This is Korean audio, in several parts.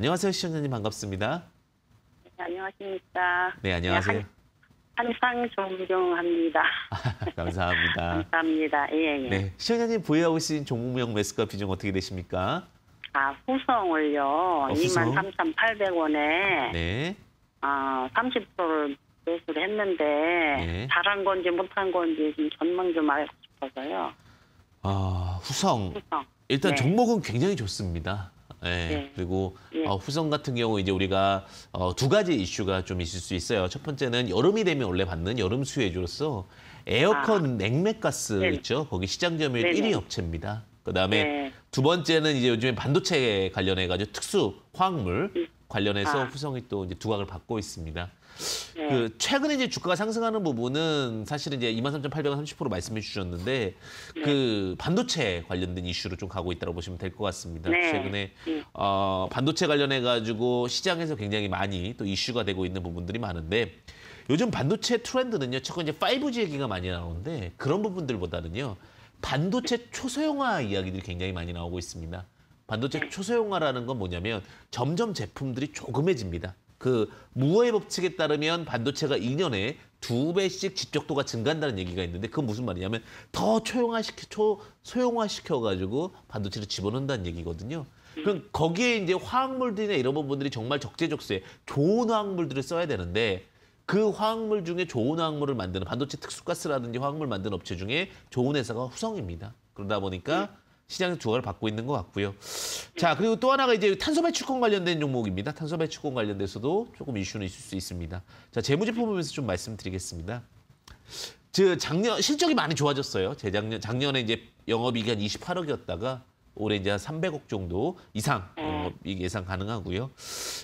안녕하세요, 시청자님 반갑습니다. 네, 안녕하십니까. 네, 네 안녕하세요. 네, 한, 항상 존경합니다. 감사합니다. 감사합니다. 예, 예. 네, 시청자님 보유하고 계신 종목명 매수가 비중 어떻게 되십니까? 아, 후성을요. 어, 후성? 23,800원에 네. 아, 30%를 매수를 했는데 네. 잘한 건지 못한 건지 좀 전망 좀 알고 싶어서요. 아, 후성. 후성. 일단 네. 종목은 굉장히 좋습니다. 예. 네. 그리고 네. 어, 후성 같은 경우 이제 우리가 어, 두 가지 이슈가 좀 있을 수 있어요. 첫 번째는 여름이 되면 원래 받는 여름 수혜주로서 에어컨 아. 냉매가스 네. 있죠. 거기 시장 점유율 1위 업체입니다. 그다음에 네. 두 번째는 이제 요즘에 반도체 관련해 가지고 특수 화학물 음. 관련해서 아. 후성이 또 이제 두각을 받고 있습니다. 네. 그 최근에 이제 주가가 상승하는 부분은 사실은 이제 23,800원 30% 말씀해 주셨는데 네. 그 반도체 관련된 이슈로 좀 가고 있다고 보시면 될 것 같습니다. 네. 최근에 음. 어, 반도체 관련해 가지고 시장에서 굉장히 많이 또 이슈가 되고 있는 부분들이 많은데 요즘 반도체 트렌드는요. 최근 이제 5G 얘기가 많이 나오는데 그런 부분들보다는요. 반도체 초소형화 이야기들이 굉장히 많이 나오고 있습니다. 반도체 음. 초소형화라는 건 뭐냐면 점점 제품들이 조그매집니다그 무어의 법칙에 따르면 반도체가 2년에 두 배씩 집적도가 증가한다는 얘기가 있는데 그건 무슨 말이냐면 더 초용화시켜 초소용화시켜 가지고 반도체를 집어넣는다는 얘기거든요. 그럼 음. 거기에 이제 화학물들이나 이런 부분들이 정말 적재적소에 좋은 화학물들을 써야 되는데 그 화학물 중에 좋은 화학물을 만드는 반도체 특수가스라든지 화학물 만드는 업체 중에 좋은 회사가 후성입니다. 그러다 보니까 음. 시장 조화를 받고 있는 것 같고요. 자 그리고 또 하나가 이제 탄소 배출권 관련된 종목입니다. 탄소 배출권 관련돼서도 조금 이슈는 있을 수 있습니다. 자 재무제표 보면서 좀 말씀드리겠습니다. 저 작년 실적이 많이 좋아졌어요. 재작년 작년에 이제 영업이익이 한 28억이었다가 올해 이제 한 300억 정도 이상 네. 영업이익 예상 가능하고요.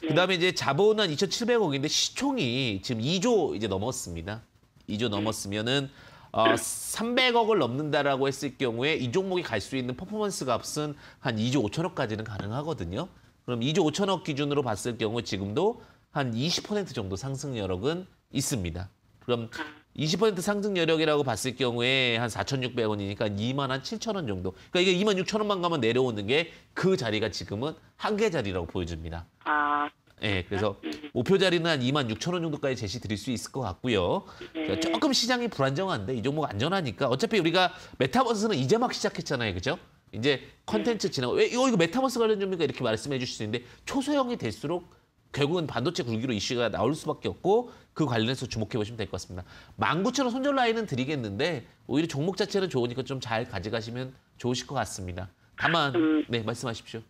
네. 그다음에 이제 자본 한 2,700억인데 시총이 지금 2조 이제 넘었습니다. 2조 넘었으면은 어, 300억을 넘는다라고 했을 경우에 이 종목이 갈 수 있는 퍼포먼스 값은 한 2조 5천억까지는 가능하거든요. 그럼 2조 5천억 기준으로 봤을 경우 지금도 한 20% 정도 상승 여력은 있습니다. 그럼 20% 상승 여력이라고 봤을 경우에 한 4,600원이니까 2만 한 7천 원 정도. 그러니까 이게 2만 6천 원만 가면 내려오는 게 그 자리가 지금은 한계 자리라고 보여집니다. 아. 예, 그래서 목표 자리는 한 2만 6천 원 정도까지 제시 드릴 수 있을 것 같고요. 그 조금 시장이 불안정한데 이 종목 안전하니까 어차피 우리가 메타버스는 이제 막 시작했잖아요, 그죠? 이제 컨텐츠 진행, 왜 이거 이거 메타버스 관련 종목이 이렇게 말씀해 주실 수 있는데 초소형이 될수록 결국은 반도체 굴기로 이슈가 나올 수밖에 없고 그 관련해서 주목해 보시면 될 것 같습니다. 19,000원 손절 라인은 드리겠는데 오히려 종목 자체는 좋으니까 좀 잘 가져가시면 좋으실 것 같습니다. 다만 음. 네 말씀하십시오.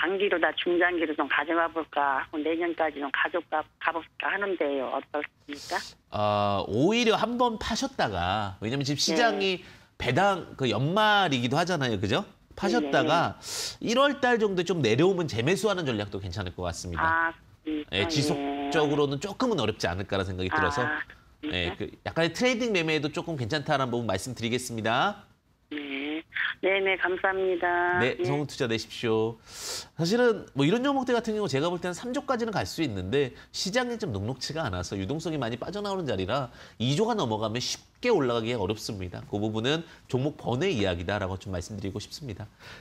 장기로 나 중장기로 좀 가져가 볼까 내년까지 좀 가져가 가볼까 하는데요. 어떻습니까? 아 오히려 한 번 파셨다가 왜냐면 지금 시장이 네. 배당 그 연말이기도 하잖아요. 그죠? 파셨다가 네. 1월 달 정도 좀 내려오면 재매수하는 전략도 괜찮을 것 같습니다. 아, 예, 지속적으로는 예. 조금은 어렵지 않을까라는 생각이 들어서 아, 예, 그 약간의 트레이딩 매매에도 조금 괜찮다라는 부분 말씀드리겠습니다. 네네 감사합니다. 네, 예. 성공 투자 되십시오. 사실은 뭐 이런 종목들 같은 경우 제가 볼 때는 3조까지는 갈 수 있는데 시장이 좀 녹록치가 않아서 유동성이 많이 빠져나오는 자리라 2조가 넘어가면 쉽게 올라가기 어렵습니다. 그 부분은 종목 번외 이야기다라고 좀 말씀드리고 싶습니다.